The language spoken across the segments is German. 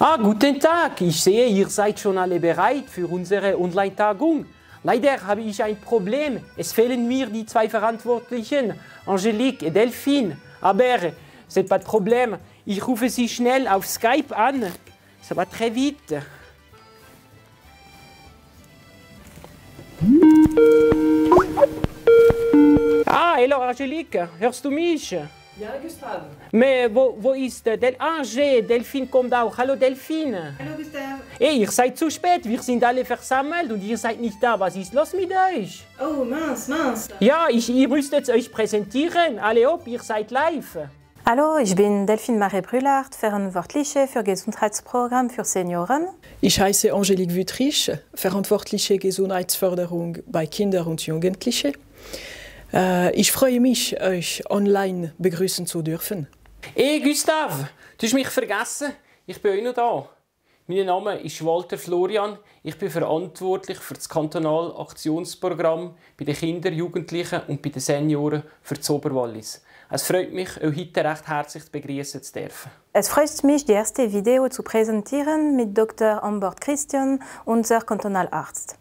Ah, guten Tag. Ich sehe, ihr seid schon alle bereit für unsere Online-Tagung. Leider habe ich ein Problem. Es fehlen mir die zwei Verantwortlichen, Angelique und Delphine. Aber c'est pas de problème. Ich rufe sie schnell auf Skype an. Ça va très vite. Ah, hello Angelique, hörst du mich? Ja, Gustav. Mais wo, wo ist der? Del ah, G, Delfin kommt auch. Hallo Delphine. Hallo Gustav. Ey, eh, ihr seid zu spät. Wir sind alle versammelt und ihr seid nicht da. Was ist los mit euch? Oh, mince, mince. Ja, ich, ihr müsst euch präsentieren. Alle ob, ihr seid live. Hallo, ich bin Delphine Marie Brüllard, Verantwortliche für Gesundheitsprogramm für Senioren. Ich heiße Angelique Wüttrich, Verantwortliche Gesundheitsförderung bei Kindern und Jugendlichen. Äh, ich freue mich, euch online begrüßen zu dürfen. Hey Gustav, du hast mich vergessen. Ich bin auch noch da. Mein Name ist Walter Florian. Ich bin verantwortlich für das kantonale Aktionsprogramm bei den Kindern, Jugendlichen und bei den Senioren für das Oberwallis. Es freut mich, euch heute recht herzlich begrüßen zu dürfen. Es freut mich, die erste Video zu präsentieren mit Dr. Ambert Christian, unser Kantonalarzt.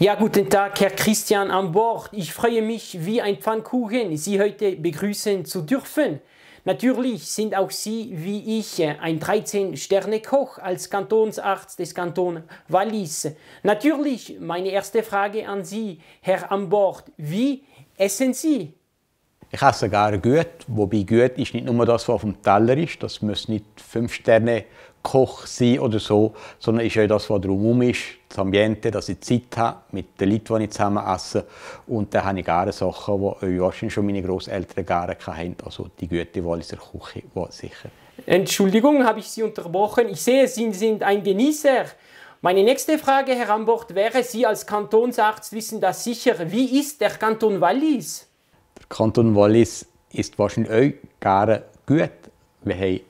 Ja, guten Tag, Herr Christian an Bord. Ich freue mich wie ein Pfannkuchen, Sie heute begrüßen zu dürfen. Natürlich sind auch Sie wie ich ein 13-Sterne-Koch als Kantonsarzt des Kantons Wallis. Natürlich meine erste Frage an Sie, Herr an Bord. Wie essen Sie? Ich esse gerne gut, wobei gut ist nicht nur das, was auf dem Teller ist. Das muss nicht 5 Sterne sein. Koch sein oder so, sondern ist ja das, was drumherum ist, das Ambiente, dass ich Zeit habe mit den Leuten, die ich zusammen esse. Und dann habe ich gerne Sachen, die wahrscheinlich schon meine Großeltern gerne hatten, also die gute Walliser Küche, sicher. Entschuldigung, habe ich Sie unterbrochen. Ich sehe, Sie sind ein Genießer. Meine nächste Frage, Herr Ambort, wäre, Sie als Kantonsarzt wissen das sicher, wie ist der Kanton Wallis? Der Kanton Wallis ist wahrscheinlich auch gerne gut. Wir haben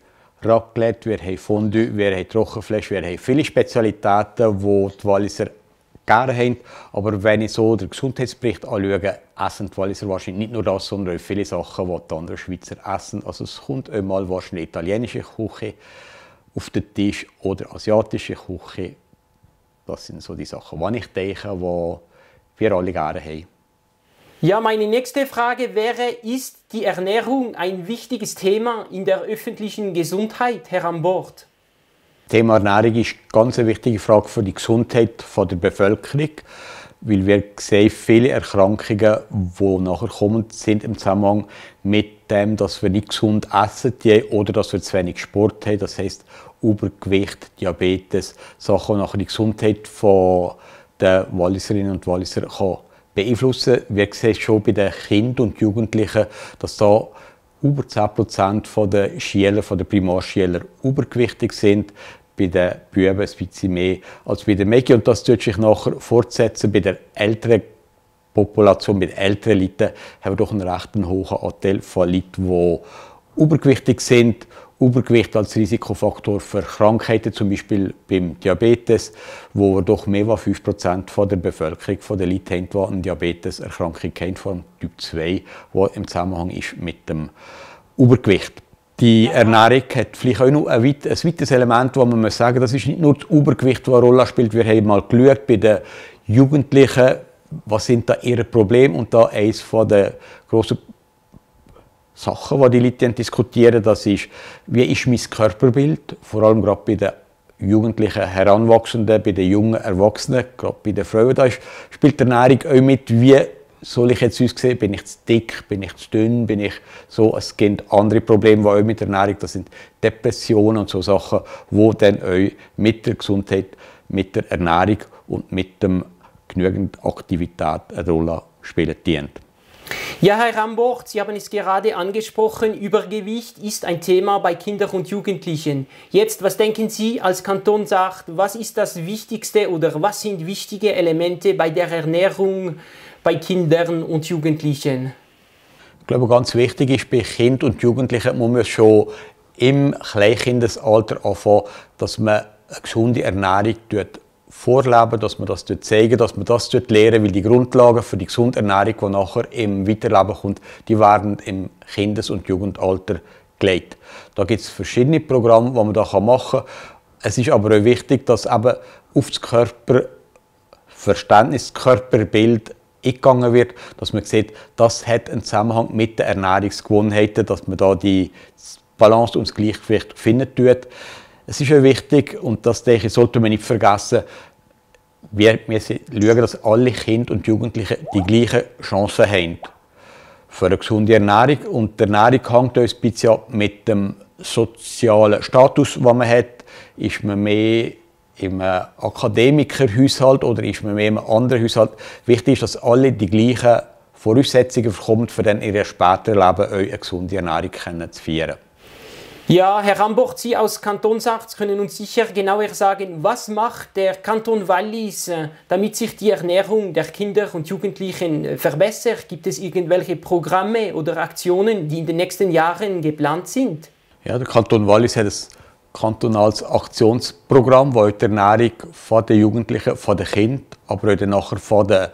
Raclette, wir haben Fondue, wir haben Trockenfleisch, wir haben viele Spezialitäten, die die Walliser gerne haben. Aber wenn ich so den Gesundheitsbericht anschaue, essen die Walliser wahrscheinlich nicht nur das, sondern auch viele Sachen, die die anderen Schweizer essen. Also es kommt einmal wahrscheinlich italienische Küche auf den Tisch oder asiatische Küche. Das sind so die Sachen, die ich denke, die wir alle gerne haben. Ja, meine nächste Frage wäre, ist die Ernährung ein wichtiges Thema in der öffentlichen Gesundheit, Herr Ambord? Thema Ernährung ist eine ganz wichtige Frage für die Gesundheit der Bevölkerung, weil wir sehen viele Erkrankungen, die nachher kommen, sind im Zusammenhang mit dem, dass wir nicht gesund essen oder dass wir zu wenig Sport haben, das heißt Übergewicht, Diabetes, Sachen, die nachher die Gesundheit der Walliserinnen und Walliser kann beeinflussen. Wir sehen schon bei den Kindern und Jugendlichen, dass da über 10% der Schüler, der Primarschüler übergewichtig sind bei den Büben ein bisschen mehr als bei den Mädchen. Und das tut sich nachher fortsetzen bei der älteren Population, bei den älteren Leuten, haben wir doch einen recht hohen Anteil von Leuten, die übergewichtig sind Übergewicht als Risikofaktor für Krankheiten, zum Beispiel beim Diabetes, wo wir doch mehr als 5% von der Bevölkerung von den Leuten haben, die eine Diabeteserkrankung haben, von Typ 2, wo im Zusammenhang ist mit dem Übergewicht. Die Ernährung hat vielleicht auch noch ein, weiteres Element, wo man sagen muss sagen das ist nicht nur das Übergewicht, das eine Rolle spielt. Wir haben mal geschaut bei den Jugendlichen, was sind da ihre Probleme und da eines der grossen Sachen, die die Leute diskutieren, das ist, wie ist mein Körperbild, vor allem gerade bei den Jugendlichen, Heranwachsenden, bei den jungen Erwachsenen, gerade bei den Frauen, da ist, spielt die Ernährung auch mit, wie soll ich jetzt aussehen, bin ich zu dick, bin ich zu dünn, bin ich so, es gibt andere Probleme, die auch mit der Ernährung, das sind Depressionen und so Sachen, die dann auch mit der Gesundheit, mit der Ernährung und mit dem genügend Aktivität eine Rolle spielen dient. Ja, Herr Rambort, Sie haben es gerade angesprochen, Übergewicht ist ein Thema bei Kindern und Jugendlichen. Jetzt, was denken Sie als Kanton sagt, was ist das Wichtigste oder was sind wichtige Elemente bei der Ernährung bei Kindern und Jugendlichen? Ich glaube, ganz wichtig ist bei Kind und Jugendlichen, muss man schon im Kleinkindesalter anfangen, dass man eine gesunde Ernährung tut vorleben, dass man das dort zeigen, dass man das dort lehren, weil die Grundlagen für die gesunde Ernährung, die nachher im Weiterleben kommt, die werden im Kindes- und Jugendalter gelegt. Da gibt es verschiedene Programme, die man da machen kann. Es ist aber auch wichtig, dass eben auf das Körperverständnis, das Körperbild eingegangen wird, dass man sieht, das hat einen Zusammenhang mit den Ernährungsgewohnheiten, dass man da die Balance und das Gleichgewicht finden tut. Es ist ja wichtig, und das denke ich, sollte man nicht vergessen, wir müssen schauen, dass alle Kinder und Jugendlichen die gleichen Chancen haben für eine gesunde Ernährung. Und die Ernährung hängt uns ein bisschen mit dem sozialen Status, den man hat. Ist man mehr im äh, Akademikerhaushalt oder ist man mehr im anderen Haushalt? Wichtig ist, dass alle die gleichen Voraussetzungen bekommen, für dann in ihrem späteren Leben eine gesunde Ernährung zu führen. Ja, Herr Rambort, Sie als Kantonsarzt können uns sicher genauer sagen, was macht der Kanton Wallis, äh, damit sich die Ernährung der Kinder und Jugendlichen äh, verbessert? Gibt es irgendwelche Programme oder Aktionen, die in den nächsten Jahren geplant sind? Ja, der Kanton Wallis hat ein kantonales Aktionsprogramm, wo die Ernährung von den Jugendlichen, von den Kindern, aber auch nachher von den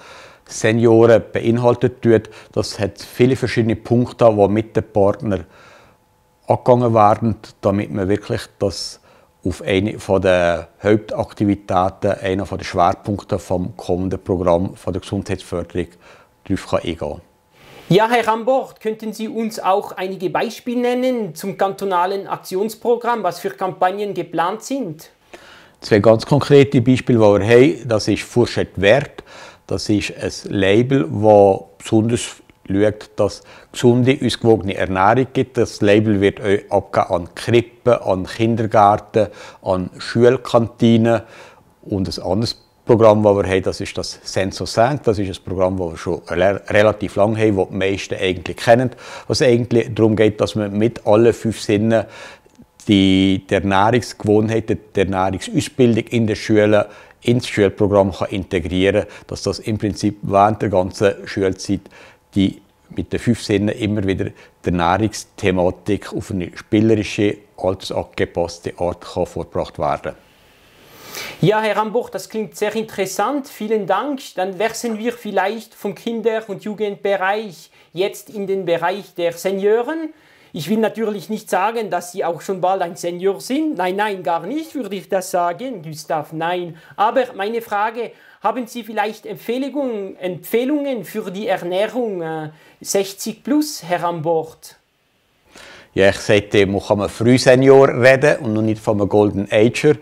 Senioren beinhaltet wird. Das hat viele verschiedene Punkte, die mit den Partnern angegangen werden, damit man wirklich das auf eine von der Hauptaktivitäten, einer von der Schwerpunkte vom kommenden Programm von der Gesundheitsförderung darauf eingehen kann. Ja, Herr Rambord, könnten Sie uns auch einige Beispiele nennen zum kantonalen Aktionsprogramm, was für Kampagnen geplant sind? Zwei ganz konkrete Beispiele, die wir haben, das ist «Furschet Wert». Das ist ein Label, das besonders schaut, dass gesunde, ausgewogene Ernährung gibt. Das Label wird euch an Krippen, an Kindergärten, an Schulkantinen. Und ein anderes Programm, das wir haben, das ist das Senso Sank. Das ist ein Programm, das wir schon relativ lange haben, das die meisten eigentlich kennen. Was eigentlich darum geht, dass man mit allen fünf Sinnen die, die Ernährungsgewohnheiten, die Ernährungsausbildung in der Schule ins Schulprogramm kann integrieren kann, dass das im Prinzip während der ganzen Schulzeit die mit den fünf Sinnen immer wieder der Nahrungsthematik auf eine spielerische, angepasste Art kann vorgebracht werden ja, Herr Rambuch, das klingt sehr interessant. Vielen Dank. Dann wechseln wir vielleicht vom Kinder- und Jugendbereich jetzt in den Bereich der Senioren. Ich will natürlich nicht sagen, dass sie auch schon bald ein Senior sind. Nein, nein, gar nicht würde ich das sagen, Gustav, nein. Aber meine Frage, haben Sie vielleicht Empfehlungen, Empfehlungen für die Ernährung äh, 60 plus, Herr an Bord? Ja, ich sagte, man kann früh Senior reden und noch nicht von einem Golden Ager.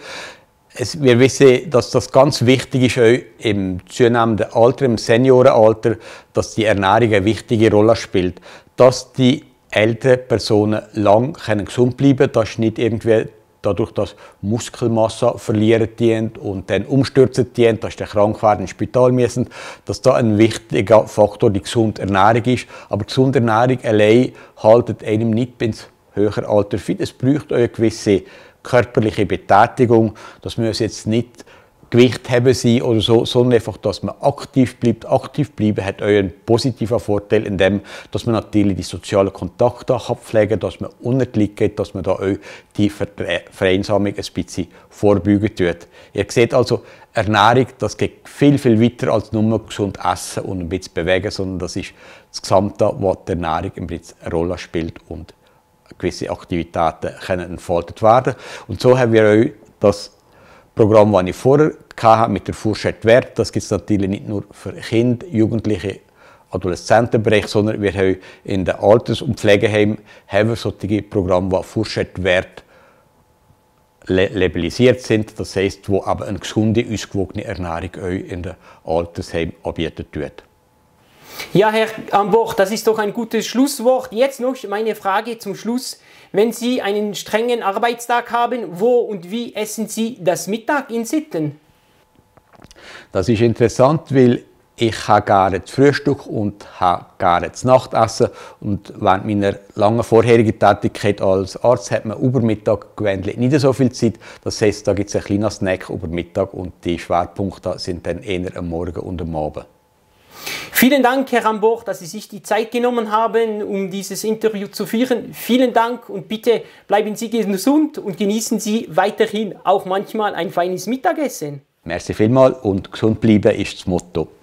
Es, wir wissen, dass das ganz wichtig ist, auch im zunehmenden Alter, im Seniorenalter, dass die Ernährung eine wichtige Rolle spielt. Dass die ältere Personen lang können gesund bleiben Das ist nicht irgendwie dadurch, dass Muskelmasse verlieren dient und dann umstürzen dient, dass sie krank werden, ins Spital müssen, dass da ein wichtiger Faktor die gesunde Ernährung ist. Aber gesunde Ernährung allein haltet einem nicht bis höhere Alter fit. Es braucht auch eine gewisse körperliche Betätigung. Das muss jetzt nicht Gewicht haben sein oder so, sondern einfach, dass man aktiv bleibt. Aktiv bleiben hat einen positiven Vorteil in dem, dass man natürlich die sozialen Kontakte pflegen kann, dass man unterliegt geht, dass man da auch die Vereinsamung ein bisschen vorbeugen tut. Ihr seht also, Ernährung, das geht viel, viel weiter als nur gesund essen und ein bisschen bewegen, sondern das ist das Gesamte, was die Ernährung ein bisschen eine Rolle spielt und gewisse Aktivitäten können entfaltet werden. Und so haben wir euch das Programm, das ich vorher hatte, mit der Fourchette Wert, das gibt es natürlich nicht nur für Kinder, Jugendliche, Adolescentenbereich, sondern wir haben in den Alters- und Pflegeheimen solche Programme, die Fourchette Wert labelisiert sind, das heisst, wo aber eine gesunde, ausgewogene Ernährung euch in den Altersheimen anbieten tut. Ja, Herr Amboch, das ist doch ein gutes Schlusswort. Jetzt noch meine Frage zum Schluss. Wenn Sie einen strengen Arbeitstag haben, wo und wie essen Sie das Mittag in Sitten? Das ist interessant, weil ich habe gerne das Frühstück und habe gerne das Nachtessen. Und während meiner langen vorherigen Tätigkeit als Arzt hat man über Mittag gewöhnlich nicht so viel Zeit. Das heisst, da gibt es einen kleinen Snack über Mittag und die Schwerpunkte sind dann eher am Morgen und am Abend. Vielen Dank, Herr Ramboch, dass Sie sich die Zeit genommen haben, um dieses Interview zu führen. Vielen Dank und bitte bleiben Sie gesund und genießen Sie weiterhin auch manchmal ein feines Mittagessen. Merci vielmals und gesund bleiben ist das Motto.